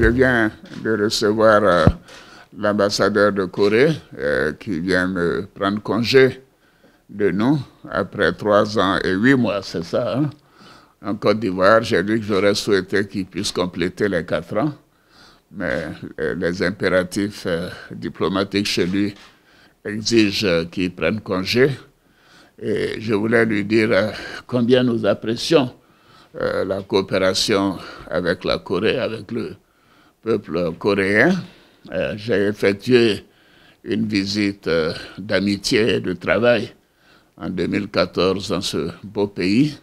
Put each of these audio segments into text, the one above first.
je viens de recevoir euh, l'ambassadeur de Corée euh, qui vient me prendre congé de nous après trois ans et huit mois, c'est ça. Hein. En Côte d'Ivoire, j'ai dit que j'aurais souhaité qu'il puisse compléter les quatre ans, mais euh, les impératifs diplomatiques chez lui exigent qu'il prenne congé. Et je voulais lui dire combien nous apprécions la coopération avec la Corée, avec le, peuple coréen. Euh, j'ai effectué une visite euh, d'amitié et de travail en 2014 dans ce beau pays.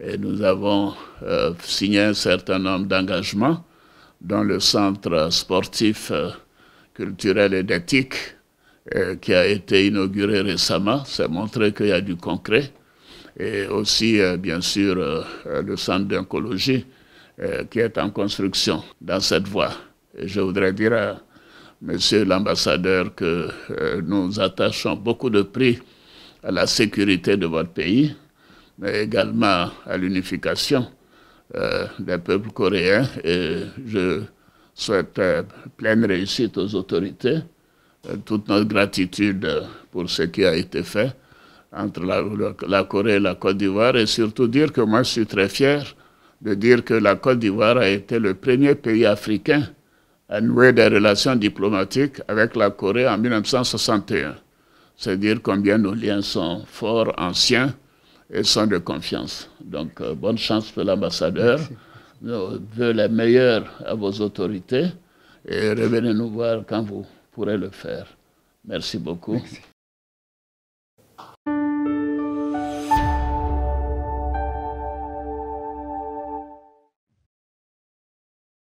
Et nous avons euh, signé un certain nombre d'engagements dans le centre sportif, culturel et d'éthique qui a été inauguré récemment. C'est montré qu'il y a du concret. Et aussi, bien sûr, le centre d'oncologie euh, qui est en construction dans cette voie. je voudrais dire à Monsieur l'ambassadeur que euh, nous attachons beaucoup de prix à la sécurité de votre pays, mais également à l'unification euh, des peuples coréens. Et je souhaite pleine réussite aux autorités, toute notre gratitude pour ce qui a été fait entre la, la Corée et la Côte d'Ivoire, et surtout dire que moi je suis très fier de dire que la Côte d'Ivoire a été le premier pays africain à nouer des relations diplomatiques avec la Corée en 1961. C'est dire combien nos liens sont forts, anciens et sont de confiance. Donc, euh, bonne chance pour l'ambassadeur. Nous voulons les meilleurs à vos autorités et revenez nous voir quand vous pourrez le faire. Merci beaucoup.